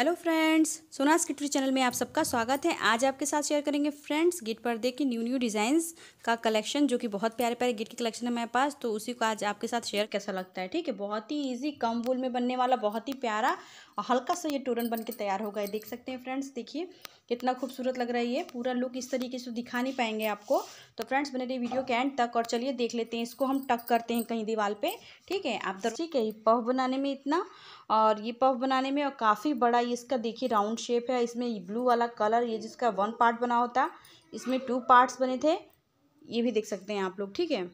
Hello friends सोनास किटरी channel में आप सबका स्वागत है आज आपके साथ शेयर करेंगे फ्रेंड्स गिट पर्दे की न्यू न्यू डिज़ाइंस का कलेक्शन जो कि बहुत प्यारे प्यारे गिट के कलेक्शन है मेरे पास तो उसी को आज आपके साथ शेयर कैसा लगता है ठीक है बहुत ही इजी कम वूल में बनने वाला बहुत ही प्यारा हल्का सा ये टोरन बन के तैयार होगा देख सकते हैं फ्रेंड्स देखिए कितना खूबसूरत लग रहा है ये पूरा लुक इस तरीके से दिखा नहीं पाएंगे आपको तो फ्रेंड्स बने रही वीडियो के एंड तक और चलिए देख लेते हैं इसको हम टक करते हैं कहीं दीवार पे ठीक है आप दर ठीक है ये पफ बनाने में इतना और ये पफ बनाने में और काफ़ी बड़ा ये इसका देखिए राउंड शेप है इसमें ब्लू वाला कलर ये जिसका वन पार्ट बना होता इसमें टू पार्ट्स बने थे ये भी देख सकते हैं आप लोग ठीक है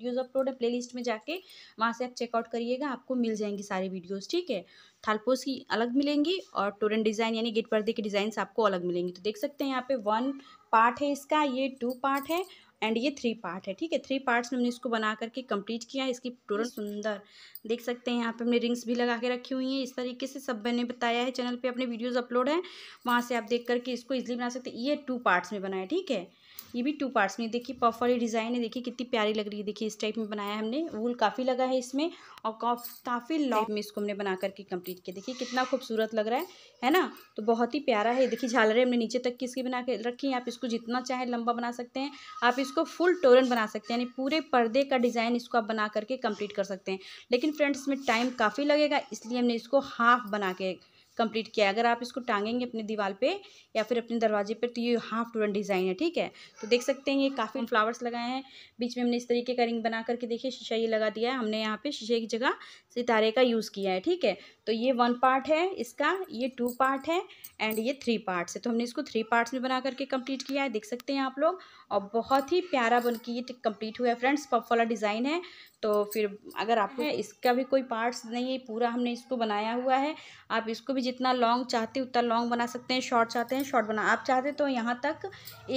वीडियोज अपलोड है लिस्ट में जाके वहाँ से आप चेकआउट करिएगा आपको मिल जाएंगी सारी वीडियोज ठीक है थालपोस की अलग मिलेंगी और टोरेंट डिज़ाइन यानी गेट पर्दे के डिजाइन आपको अलग मिलेंगी तो देख सकते हैं यहाँ पे वन पार्ट है इसका ये टू पार्ट है एंड ये थ्री पार्ट है ठीक है थ्री पार्ट्स में हमने इसको बना करके कंप्लीट किया है इसकी टोटल सुंदर देख सकते हैं यहाँ पे हमने रिंग्स भी लगा के रखी हुई हैं इस तरीके से सब मैंने बताया है चैनल पे अपने वीडियोस अपलोड हैं वहाँ से आप देख करके इसको इजिली बना सकते हैं ये टू पार्ट्स में बनाया ठीक है ये भी टू पार्ट्स में देखिए पफ वाली डिज़ाइन है देखिए कितनी प्यारी लग रही है देखिए इस टाइप में बनाया है हमने वूल काफ़ी लगा है इसमें और काफ़ी लॉन्ग में इसको हमने बना करके कंप्लीट किया देखिए कितना खूबसूरत लग रहा है है ना तो बहुत ही प्यारा है देखिए झालरें हमने नीचे तक की इसकी बना के रखी हैं आप इसको जितना चाहे लंबा बना सकते हैं आप इस इसको फुल टोरन बना सकते हैं यानी पूरे पर्दे का डिज़ाइन इसको आप बना करके कंप्लीट कर सकते हैं लेकिन फ्रेंड्स इसमें टाइम काफ़ी लगेगा इसलिए हमने इसको हाफ बना के कंप्लीट किया अगर आप इसको टांगेंगे अपने दीवार पे या फिर अपने दरवाजे पे तो ये हाफ टूडन डिज़ाइन है ठीक है तो देख सकते हैं ये काफ़ी फ्लावर्स लगाए हैं बीच में हमने इस तरीके का रिंग बना करके देखिए शीशा ये लगा दिया है हमने यहाँ पे शीशे की जगह सितारे का यूज़ किया है ठीक है तो ये वन पार्ट है इसका ये टू पार्ट है एंड ये थ्री पार्ट्स है तो हमने इसको थ्री पार्ट्स में बना करके कंप्लीट किया है देख सकते हैं आप लोग और बहुत ही प्यारा बन के ये कंप्लीट हुआ है फ्रेंड्स पफ वाला डिज़ाइन है तो फिर अगर आपको हाँ। इसका भी कोई पार्ट्स नहीं है पूरा हमने इसको बनाया हुआ है आप इसको भी जितना लॉन्ग चाहते उतना लॉन्ग बना सकते हैं शॉर्ट चाहते हैं शॉर्ट बना आप चाहते तो यहाँ तक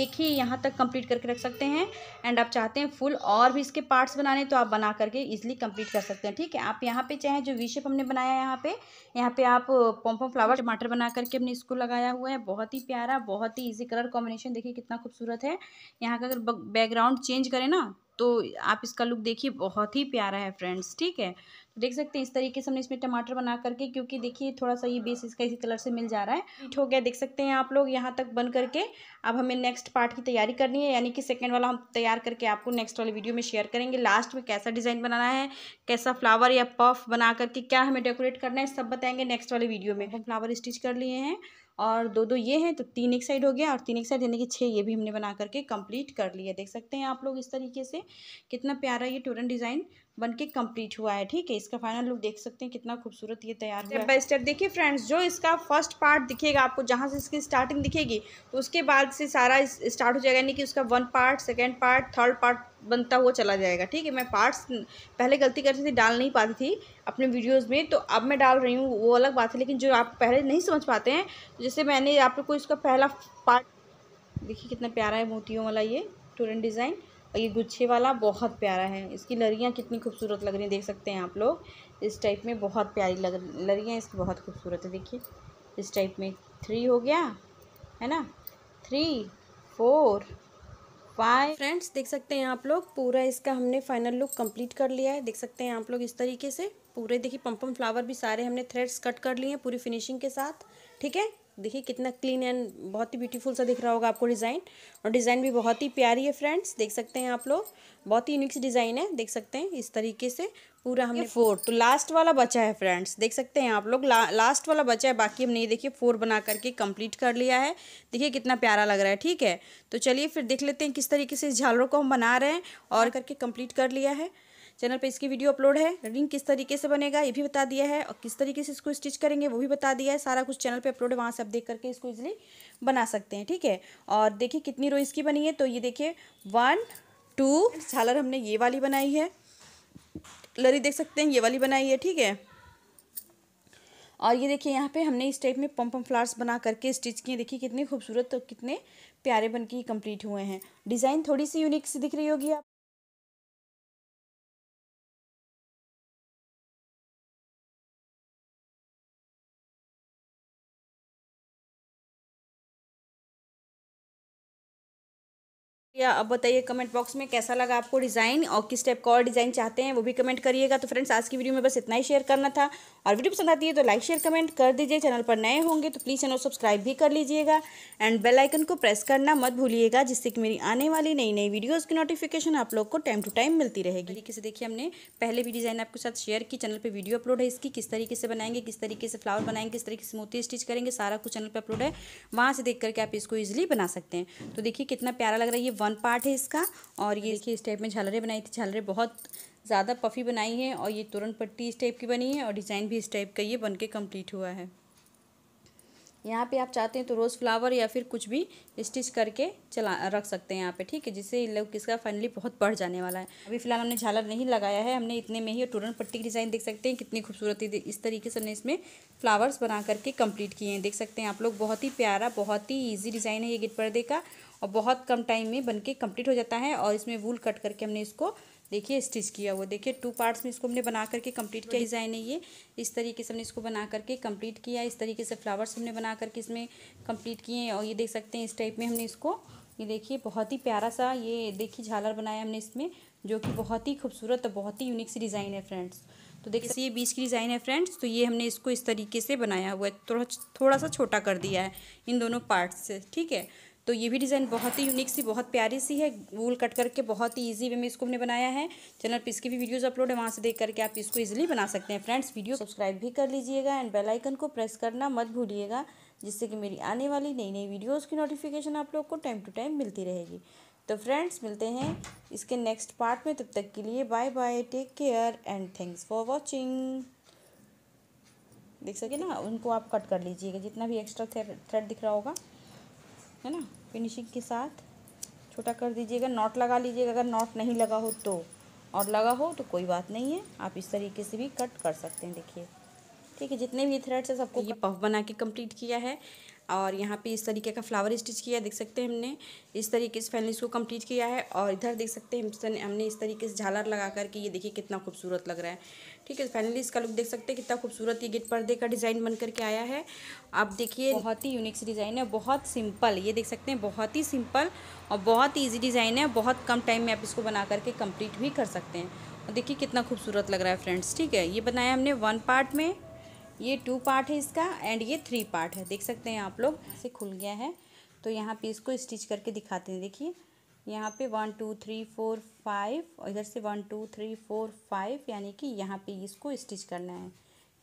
एक ही यहाँ तक कंप्लीट करके रख सकते हैं एंड आप चाहते हैं फुल और भी इसके पार्ट्स बनाने तो आप बना करके ईजिली कंप्लीट कर सकते हैं ठीक है आप यहाँ पे चाहें जो वी शेप हमने बनाया है यहाँ पर यहाँ पे आप पॉम्पम फ्लावर टमाटर बना करके अपने इसको लगाया हुआ है बहुत ही प्यारा बहुत ही इजी कलर कॉम्बिनेशन देखिए कितना खूबसूरत है यहाँ का अगर बैकग्राउंड चेंज करें ना तो आप इसका लुक देखिए बहुत ही प्यारा है फ्रेंड्स ठीक है तो देख सकते हैं इस तरीके से हमने इसमें टमाटर बना करके क्योंकि देखिए थोड़ा सा ये बेस इसका इसी कलर से मिल जा रहा है हो गया देख सकते हैं आप लोग यहाँ तक बन करके अब हमें नेक्स्ट पार्ट की तैयारी करनी है यानी कि सेकेंड वाला हम तैयार करके आपको नेक्स्ट वाले वीडियो में शेयर करेंगे लास्ट में कैसा डिज़ाइन बनाना है कैसा फ्लावर या पफ बना करके क्या हमें डेकोरेट करना है सब बताएंगे नेक्स्ट वाले वीडियो में हम फ्लावर स्टिच कर लिए हैं और दो दो ये हैं तो तीन एक साइड हो गया और तीन एक साइड यानी कि छः ये भी हमने बना करके कंप्लीट कर लिया देख सकते हैं आप लोग इस तरीके से कितना प्यारा ये टूरन डिज़ाइन बन के कम्प्लीट हुआ है ठीक है इसका फाइनल लुक देख सकते हैं कितना खूबसूरत ये तैयार हुआ बाय स्टेप देखिए फ्रेंड्स जो इसका फर्स्ट पार्ट दिखेगा आपको जहाँ से इसकी स्टार्टिंग दिखेगी तो उसके बाद से सारा स्टार्ट हो जाएगा यानी कि उसका one part second part third part बनता हुआ चला जाएगा ठीक है मैं पार्ट्स पहले गलती करती थी डाल नहीं पाती थी अपने वीडियोस में तो अब मैं डाल रही हूँ वो अलग बात है लेकिन जो आप पहले नहीं समझ पाते हैं जैसे मैंने आप लोग को इसका पहला पार्ट देखिए कितना प्यारा है मोतियों वाला ये टूरेंट डिज़ाइन और ये गुच्छे वाला बहुत प्यारा है इसकी लरियाँ कितनी खूबसूरत लग रही हैं देख सकते हैं आप लोग इस टाइप में बहुत प्यारी लग लरियाँ इसकी बहुत खूबसूरत है देखिए इस टाइप में थ्री हो गया है ना थ्री फोर फाइव फ्रेंड्स देख सकते हैं आप लोग पूरा इसका हमने फाइनल लुक कंप्लीट कर लिया है देख सकते हैं आप लोग इस तरीके से पूरे देखिए पम्पम फ्लावर भी सारे हमने थ्रेड्स कट कर लिए हैं पूरी फिनिशिंग के साथ ठीक है देखिए कितना क्लीन एंड बहुत ही ब्यूटीफुल सा दिख रहा होगा आपको डिज़ाइन और डिज़ाइन भी बहुत ही प्यारी है फ्रेंड्स देख सकते हैं आप लोग बहुत ही यूनिक्स डिज़ाइन है देख सकते हैं इस तरीके से पूरा हमने फोर तो लास्ट वाला बचा है फ्रेंड्स देख सकते हैं आप लोग ला, लास्ट वाला बचा है बाकी हमने ये देखिए फोर बना करके कंप्लीट कर लिया है देखिए कितना प्यारा लग रहा है ठीक है तो चलिए फिर देख लेते हैं किस तरीके से इस झालरों को हम बना रहे हैं और हाँ। करके कंप्लीट कर लिया है चैनल पे इसकी वीडियो अपलोड है रिंग किस तरीके से बनेगा ये भी बता दिया है और किस तरीके से इसको स्टिच करेंगे वो भी बता दिया है सारा कुछ चैनल पे अपलोड है वहाँ से आप देख करके इसको इजिली बना सकते हैं ठीक है और देखिए कितनी रो इसकी बनी है तो ये देखिए वन टू झालर हमने ये वाली बनाई है लरी देख सकते हैं ये वाली बनाई है ठीक है और ये देखिए यहाँ पे हमने इस टाइप में पम पम फ्लावर्स बना करके स्टिच किए देखिए कितने खूबसूरत और कितने प्यारे बन के कंप्लीट हुए हैं डिज़ाइन थोड़ी सी यूनिक सी दिख रही होगी आप या अब बताइए कमेंट बॉक्स में कैसा लगा आपको डिज़ाइन और किस टाइप का और डिज़ाइन चाहते हैं वो भी कमेंट करिएगा तो फ्रेंड्स आज की वीडियो में बस इतना ही शेयर करना था और वीडियो पसंद आती है तो लाइक शेयर कमेंट कर दीजिए चैनल पर नए होंगे तो प्लीज़ चैनल सब्सक्राइब भी कर लीजिएगा एंड बेल आइकन को प्रेस करना मत भूलिएगा जिससे कि मेरी आने वाली नई नई वीडियोज़ की नोटिफिकेशन आप लोग को टाइम टू टाइम मिलती रहेगी तरीके से देखिए हमने पहले भी डिज़ाइन आपके साथ शेयर की चैनल पर वीडियो अपलोड है इसकी किस तरीके से बनाएंगे किस तरीके से फ्लावर बनाएंगे किस तरीके से मोती स्टिच करेंगे सारा कुछ चैनल पर अपलोड है वहाँ से देख करके आप इसको ईजिली बना सकते हैं तो देखिए कितना प्यारा लग रहा है ये वन पार्ट है इसका और ये देखिए इस टाइप में झालरें बनाई थी झालरें बहुत ज़्यादा पफी बनाई हैं और ये तुरंत पट्टी इस टाइप की बनी है और डिज़ाइन भी इस टाइप का ये बन के कम्प्लीट हुआ है यहाँ पे आप चाहते हैं तो रोज़ फ्लावर या फिर कुछ भी स्टिच करके चला रख सकते हैं यहाँ पे ठीक है जिससे लोग किसका फाइनली बहुत बढ़ जाने वाला है अभी फिलहाल हमने झालर नहीं लगाया है हमने इतने में ही टूरन पट्टी की डिज़ाइन देख सकते हैं कितनी खूबसूरती इस तरीके से हमने इसमें फ्लावर्स बना करके कम्प्लीट किए हैं देख सकते हैं आप लोग बहुत ही प्यारा बहुत ही ईजी डिज़ाइन है ये गिट पर्दे का और बहुत कम टाइम में बन के कम्प्लीट हो जाता है और इसमें वूल कट करके हमने इसको देखिए स्टिच किया हुआ देखिए टू पार्ट्स में इसको हमने बना करके कंप्लीट किया डिज़ाइन है ये इस तरीके से हमने इसको बना करके कंप्लीट किया इस तरीके से फ्लावर्स हमने बना करके इसमें कंप्लीट किए और ये देख सकते हैं इस टाइप में हमने इसको ये देखिए बहुत ही प्यारा सा ये देखिए झालर बनाया हमने इसमें जो कि बहुत ही खूबसूरत और बहुत ही यूनिक सी डिज़ाइन है फ्रेंड्स तो देखिए ये बीच की डिज़ाइन है फ्रेंड्स तो ये हमने इसको इस तरीके से बनाया हुआ है थोड़ा थोड़ा सा छोटा कर दिया है इन दोनों पार्ट्स से ठीक है तो ये भी डिज़ाइन बहुत ही यूनिक सी बहुत प्यारी सी है वूल कट करके बहुत ही ईजी वे में इसको हमने बनाया है चैनल पर इसकी भी वीडियोज़ अपलोड है वहाँ से देख करके आप इसको ईजिली बना सकते हैं फ्रेंड्स वीडियो सब्सक्राइब भी कर लीजिएगा एंड बेलाइकन को प्रेस करना मत भूलिएगा जिससे कि मेरी आने वाली नई नई वीडियोज़ की नोटिफिकेशन आप लोग को टाइम टू टाइम मिलती रहेगी तो फ्रेंड्स मिलते हैं इसके नेक्स्ट पार्ट में तब तक के लिए bye bye take care and thanks for watching देख सके ना उनको आप कट कर लीजिएगा जितना भी एक्स्ट्रा थ्रेड दिख रहा होगा है ना फिनिशिंग के साथ छोटा कर दीजिएगा नॉट लगा लीजिएगा अगर नॉट नहीं लगा हो तो और लगा हो तो कोई बात नहीं है आप इस तरीके से भी कट कर सकते हैं देखिए ठीक है जितने भी थ्रेड्स है सबको ये पफ बना के कंप्लीट किया है और यहाँ पे इस तरीके का फ्लावर स्टिच किया है देख सकते हैं हमने इस तरीके से फैनल को कंप्लीट किया है और इधर देख सकते हैं हमने इस तरीके से झालर लगा करके ये देखिए कितना खूबसूरत लग रहा है ठीक है फाइनली इसका लुक देख सकते हैं कितना खूबसूरत ये गेट पर्दे का डिज़ाइन बन करके आया है आप देखिए बहुत ही यूनिक डिज़ाइन है बहुत सिंपल ये देख सकते हैं बहुत ही सिंपल और बहुत ही ईजी डिज़ाइन है बहुत कम टाइम में आप इसको बना करके कम्प्लीट भी कर सकते हैं और देखिए कितना खूबसूरत लग रहा है फ्रेंड्स ठीक है ये बनाया हमने वन पार्ट में ये टू पार्ट है इसका एंड ये थ्री पार्ट है देख सकते हैं आप लोग इसे खुल गया है तो यहाँ पे इसको स्टिच करके दिखाते हैं देखिए यहाँ पे one two three four five और इधर से one two three four five यानी कि यहाँ पे इसको स्टिच करना है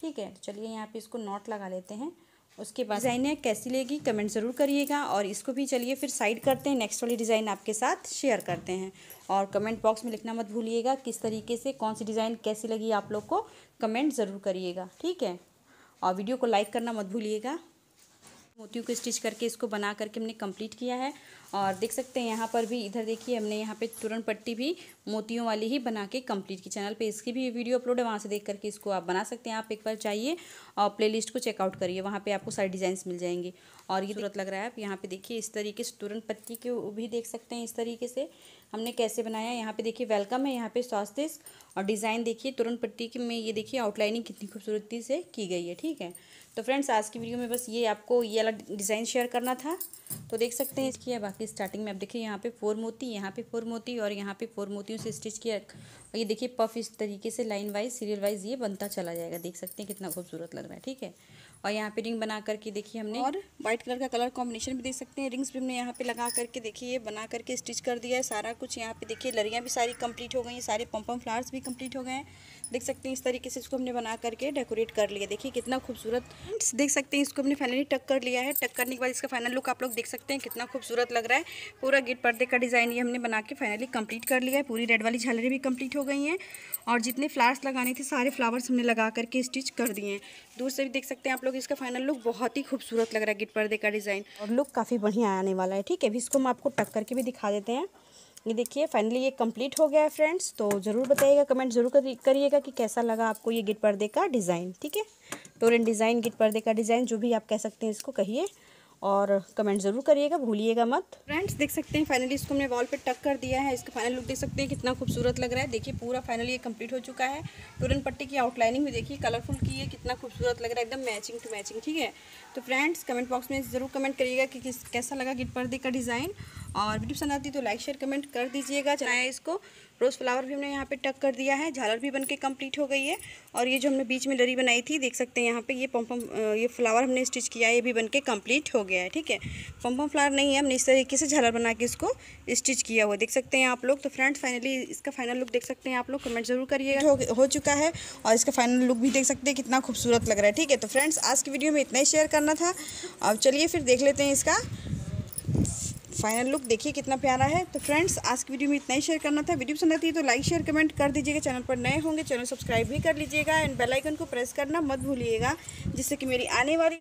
ठीक है तो चलिए यहाँ पे इसको नॉट लगा लेते हैं उसके बाद डिज़ाइनें कैसी लेगी कमेंट ज़रूर करिएगा और इसको भी चलिए फिर साइड करते हैं नेक्स्ट वाली डिज़ाइन आपके साथ शेयर करते हैं और कमेंट बॉक्स में लिखना मत भूलिएगा किस तरीके से कौन सी डिज़ाइन कैसी लगी आप लोग को कमेंट ज़रूर करिएगा ठीक है और वीडियो को लाइक करना मत भूलिएगा मोतियों को स्टिच करके इसको बना करके हमने कंप्लीट किया है और देख सकते हैं यहाँ पर भी इधर देखिए हमने यहाँ पे तुरंत पट्टी भी मोतियों वाली ही बना के कंप्लीट की चैनल पे इसकी भी वीडियो अपलोड है वहाँ से देख करके इसको आप बना सकते हैं आप एक बार चाहिए और प्ले को चेकआउट करिए वहाँ पर आपको सारी डिज़ाइंस मिल जाएंगे और ये तुरंत लग रहा है आप यहाँ पर देखिए इस तरीके से तुरंत पट्टी के भी देख सकते हैं इस तरीके से हमने कैसे बनाया यहाँ पे देखिए वेलकम है यहाँ पे स्वास्थ्य और डिज़ाइन देखिए तुरंत पट्टी के में ये देखिए आउटलाइनिंग कितनी खूबसूरती से की गई है ठीक है तो फ्रेंड्स आज की वीडियो में बस ये आपको ये वाला डिज़ाइन शेयर करना था तो देख सकते हैं इसकी बात की स्टार्टिंग में आप देखिए यहाँ पे फोर मोती यहाँ पे फोर मोती और यहाँ पे फोर मोतियों से स्टिच किया और ये देखिए पफ इस तरीके से लाइन वाइज सीरियल वाइज ये बनता चला जाएगा देख सकते हैं कितना खूबसूरत लग रहा है ठीक है और यहाँ पे रिंग बना करके देखिए हमने और व्हाइट कलर का कलर कॉम्बिनेशन भी देख सकते हैं रिंग्स भी हमने यहाँ पे लगा करके देखिए बना करके स्टिच कर दिया है सारा कुछ यहाँ पे देखिए लरियाँ भी सारी कंप्लीट हो गई हैं सारे पम्पम फ्लावर्स भी कंप्लीट हो गए हैं देख सकते हैं इस तरीके से इसको हमने बना करके डेकोरेट कर लिया देखिए कितना खूबसूरत देख सकते हैं इसको हमने फाइनली टक कर लिया है टक करने के बाद इसका फाइनल लुक आप लोग देख सकते हैं कितना खूबसूरत लग रहा है रहा है पूरा गेट पर्दे का डिज़ाइन ये हमने बना के फाइनली कंप्लीट कर लिया है पूरी रेड वाली झालरें भी कंप्लीट हो गई हैं और जितने फ्लावर्स लगाने थे सारे फ्लावर्स हमने लगा करके स्टिच कर दिए हैं दूर से भी देख सकते हैं आप लोग इसका फाइनल लुक बहुत ही खूबसूरत लग रहा है गेट पर्दे का डिज़ाइन और लुक काफ़ी बढ़िया आने वाला है ठीक है अभी इसको हम आपको टक करके भी दिखा देते हैं ये देखिए फाइनली ये कंप्लीट हो गया है फ्रेंड्स तो ज़रूर बताइएगा कमेंट ज़रूर करिएगा कि कैसा लगा आपको ये गिट पर्दे का डिज़ाइन ठीक है टोरेंट डिज़ाइन गिट पर्दे का डिज़ाइन जो भी आप कह सकते हैं इसको कहिए और कमेंट ज़रूर करिएगा भूलिएगा मत फ्रेंड्स देख सकते हैं फाइनली इसको हमने वॉल पे टक कर दिया है इसका फाइनल लुक देख सकते हैं कितना खूबसूरत लग रहा है देखिए पूरा फाइनली ये कंप्लीट हो चुका है तुरंत पट्टी की आउटलाइनिंग भी देखिए कलरफुल की है कितना खूबसूरत लग रहा है एकदम मैचिंग टू मैचिंग ठीक है तो फ्रेंड्स कमेंट बॉक्स में ज़रूर कमेंट करिएगा कि किस कैसा लगा गिट पर्दे का डिज़ाइन और वीडियो पसंद आती तो लाइक शेयर कमेंट कर दीजिएगा चलाया इसको रोज़ फ्लावर भी हमने यहाँ पे टक कर दिया है झालर भी बन के कम्प्लीट हो गई है और ये जो हमने बीच में लरी बनाई थी देख सकते हैं यहाँ पे ये पम्पम ये फ्लावर हमने स्टिच किया है ये भी बन के कम्प्लीट हो गया है ठीक है पम्पम फ्लावर नहीं है हमने इस तरीके से झालर बना के इसको स्टिच किया हुआ देख सकते हैं आप लोग तो फ्रेंड्स फाइनली इसका फाइनल लुक देख सकते हैं आप लोग कमेंट जरूर करिएगा हो, हो चुका है और इसका फाइनल लुक भी देख सकते हैं कितना खूबसूरत लग रहा है ठीक है तो फ्रेंड्स आज की वीडियो में इतना ही शेयर करना था अब चलिए फिर देख लेते हैं इसका फाइनल लुक देखिए कितना प्यारा है तो फ्रेंड्स आज की वीडियो में इतना ही शेयर करना था वीडियो पसंद आती है तो लाइक शेयर कमेंट कर दीजिएगा चैनल पर नए होंगे चैनल सब्सक्राइब भी कर लीजिएगा एंड बेलाइकन को प्रेस करना मत भूलिएगा जिससे कि मेरी आने वाली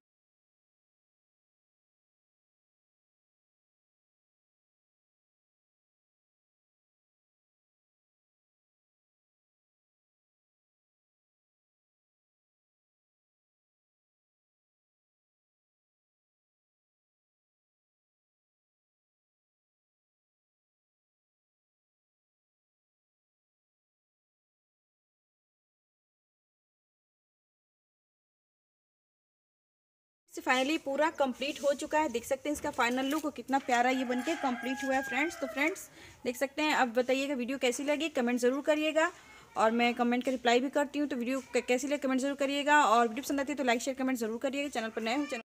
फाइनली पूरा कंप्लीट हो चुका है देख सकते हैं इसका फाइनल लुक और कितना प्यारा ये बनके कंप्लीट हुआ है फ्रेंड्स तो फ्रेंड्स देख सकते हैं अब बताइएगा वीडियो कैसी लगी कमेंट ज़रूर करिएगा और मैं कमेंट का रिप्लाई भी करती हूँ तो वीडियो कैसी लगे कमेंट जरूर करिएगा और वीडियो पसंद आती है तो लाइक शेयर कमेंट जरूर करिएगा चैनल पर नए हो चैनल